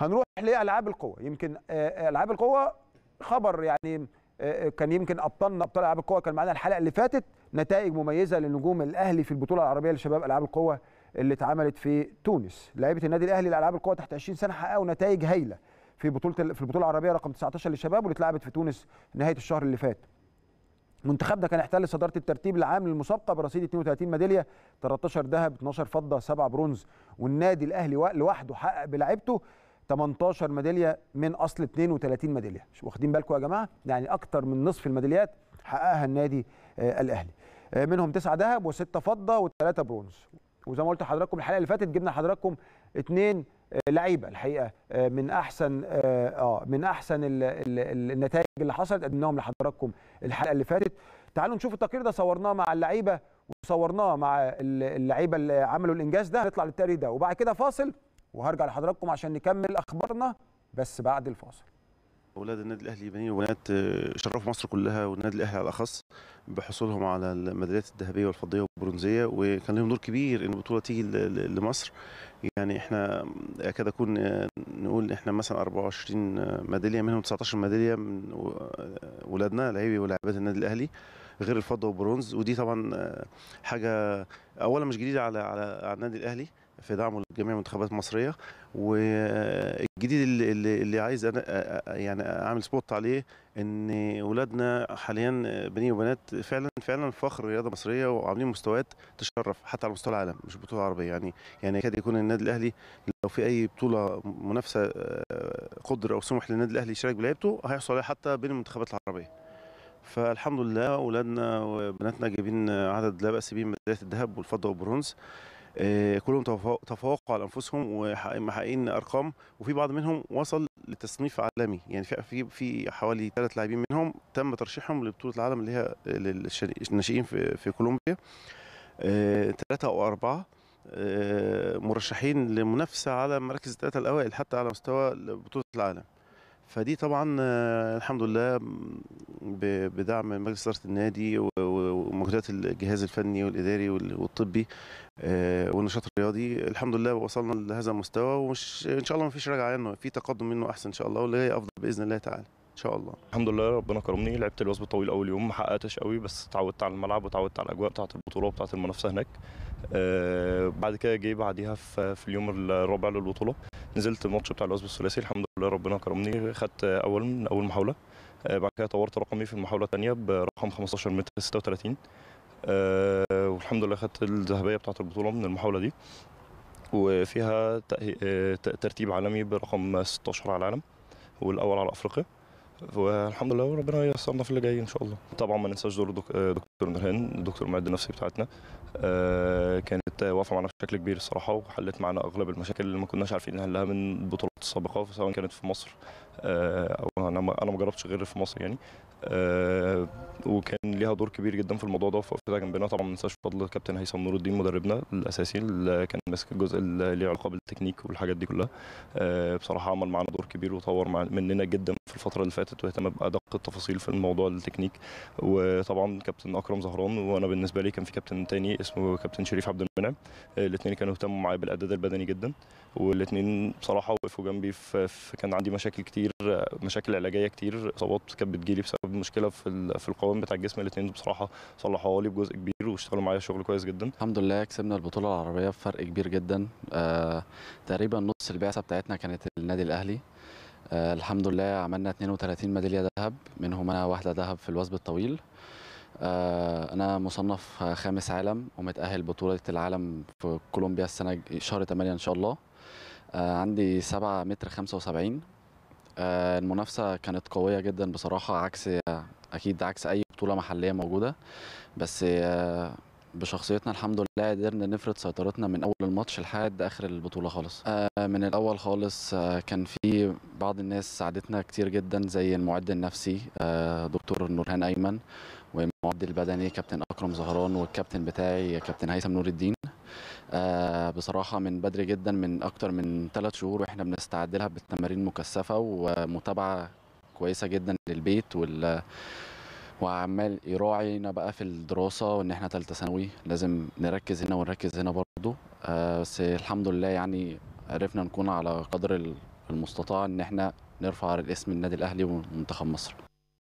هنروح لالعاب القوى يمكن آه، آه، العاب القوى خبر يعني آه، كان يمكن ابطالنا ابطال العاب القوى كان معانا الحلقه اللي فاتت نتائج مميزه لنجوم الاهلي في البطوله العربيه لشباب العاب القوى اللي اتعملت في تونس لعيبه النادي الاهلي لالعاب القوى تحت 20 سنه حققوا نتائج هايله في بطوله في البطوله العربيه رقم 19 للشباب واللي اتلعبت في تونس نهايه الشهر اللي فات منتخبنا كان احتل صداره الترتيب العام للمسابقه برصيد 32 ميداليه 13 ذهب 12 فضه 7 برونز والنادي الاهلي لوحده حقق بلعبته 18 ميداليه من اصل 32 ميداليه مش واخدين بالكم يا جماعه يعني اكتر من نصف الميداليات حققها النادي آه، الاهلي آه، منهم 9 ذهب و6 فضه و3 برونز وزي ما قلت لحضراتكم الحلقه اللي فاتت جبنا لحضراتكم اثنين آه، لعيبه الحقيقه من احسن اه من احسن الـ الـ النتائج اللي حصلت قدمناهم لحضراتكم الحلقه اللي فاتت تعالوا نشوف التقرير ده صورناه مع اللعيبه وصورناه مع اللعيبه اللي عملوا الانجاز ده هنطلع للتقرير ده وبعد كده فاصل وهرجع لحضراتكم عشان نكمل اخبارنا بس بعد الفاصل اولاد النادي الاهلي بنين وبنات آه، شرفوا مصر كلها والنادي الاهلي على الاخص بحصولهم على الميداليات الذهبيه والفضيه والبرونزيه وكان لهم دور كبير ان البطوله تيجي لمصر يعني احنا اكاد اكون آه، نقول احنا مثلا 24 آه، ميداليه منهم 19 ميداليه من اولادنا لعيبه ولاعبات النادي الاهلي غير الفضه والبرونز ودي طبعا حاجه اولا مش جديده على على النادي الاهلي في دعمه لجميع المنتخبات المصريه والجديد اللي, اللي عايز انا يعني اعمل سبوت عليه ان اولادنا حاليا بنين وبنات فعلا فعلا فخر رياضه مصريه وعاملين مستويات تشرف حتى على مستوى العالم مش بطوله عربيه يعني يعني يكاد يكون النادي الاهلي لو في اي بطوله منافسه آه، قدر او سمح للنادي الاهلي يشارك بلعيبته هيحصل عليها حتى بين المنتخبات العربيه فالحمد لله اولادنا وبناتنا جايبين عدد لا باس به من ميداليات الذهب والفضه والبرونز آه، كلهم تفوقوا على انفسهم ومحققين ارقام وفي بعض منهم وصل لتصنيف عالمي يعني في في حوالي ثلاث لاعبين منهم تم ترشيحهم لبطوله العالم اللي هي للناشئين في, في كولومبيا ثلاثه آه، او اربعه آه، مرشحين لمنافسه على مراكز الثلاثه الاوائل حتى على مستوى بطوله العالم فدي طبعا آه، الحمد لله بدعم مجلس اداره النادي ومجهودات الجهاز الفني والاداري والطبي آه، والنشاط الرياضي الحمد لله وصلنا لهذا المستوى ومش ان شاء الله ما فيش رجعه عنه في تقدم منه احسن ان شاء الله واللي افضل باذن الله تعالى ان شاء الله الحمد لله ربنا كرمني لعبت الوثب الطويل اول يوم ما حققتش قوي بس اتعودت على الملعب وتعودت على الاجواء بتاعه البطوله وبتاعه المنافسه هناك آه، بعد كده جه بعديها في, في اليوم الرابع للبطوله نزلت الماتش بتاع الوثب الثلاثي الحمد ربنا كرمني خدت اول من اول محاوله آه، بعد كده طورت رقمي في المحاوله الثانيه برقم 15 متر 36 آه، والحمد لله خدت الذهبيه بتاعه البطوله من المحاوله دي وفيها آه، ترتيب عالمي برقم 16 على العالم والاول على افريقيا والحمد لله وربنا ييسرنا في اللي جاي ان شاء الله طبعا ما ننساش دور دكتور نرهان دكتور المعد النفسي بتاعتنا كانت واقفه معانا بشكل كبير الصراحه وحلت معانا اغلب المشاكل اللي ما كناش عارفين نحلها من البطوله السابقة سواء كانت في مصر آه، أو انا انا ما جربتش غير في مصر يعني أه وكان ليها دور كبير جدا في الموضوع ده فوقفتها جنبنا طبعا ما ننساش فضل كابتن هيثم نور الدين مدربنا الاساسي اللي كان ماسك الجزء اللي ليه علاقه بالتكنيك والحاجات دي كلها أه بصراحه عمل معانا دور كبير وطور مننا جدا في الفتره اللي فاتت واهتم بادق التفاصيل في الموضوع التكنيك وطبعا كابتن اكرم زهران وانا بالنسبه لي كان في كابتن تاني اسمه كابتن شريف عبد المنعم آه، الاثنين كانوا اهتموا معايا بالاعداد البدني جدا والاثنين بصراحه وقفوا جنبي في كان عندي مشاكل كتير مشاكل العلاجيه كتير اصابات كانت بتجيلي بسبب مشكله في في القوام بتاع الجسم الاثنين بصراحه صلحوها لي بجزء كبير واشتغلوا معايا شغل كويس جدا الحمد لله كسبنا البطوله العربيه بفرق كبير جدا آه تقريبا نص البعثه بتاعتنا كانت النادي الاهلي آه الحمد لله عملنا 32 ميداليه ذهب منهم انا واحده ذهب في الوثب الطويل آه انا مصنف خامس عالم ومتاهل بطوله العالم في كولومبيا السنه شهر 8 ان شاء الله آه، عندي 7 متر 75 آه، المنافسه كانت قويه جدا بصراحه عكس اكيد عكس اي بطوله محليه موجوده بس آه، بشخصيتنا الحمد لله قدرنا نفرض سيطرتنا من اول الماتش لحد اخر البطوله خالص آه، من الاول خالص كان في بعض الناس ساعدتنا كتير جدا زي المعد النفسي دكتور نورهان ايمن والمعد البدني كابتن اكرم زهران والكابتن بتاعي كابتن هيثم نور الدين آه، بصراحه من بدري جدا من اكتر من ثلاث شهور واحنا بنستعد لها بالتمارين مكثفه ومتابعه كويسه جدا للبيت وال وعمال يراعينا بقى في الدراسه وان احنا ثالثه ثانوي لازم نركز هنا ونركز هنا برضه آه، بس الحمد لله يعني عرفنا نكون على قدر المستطاع ان احنا نرفع الاسم النادي الاهلي ومنتخب مصر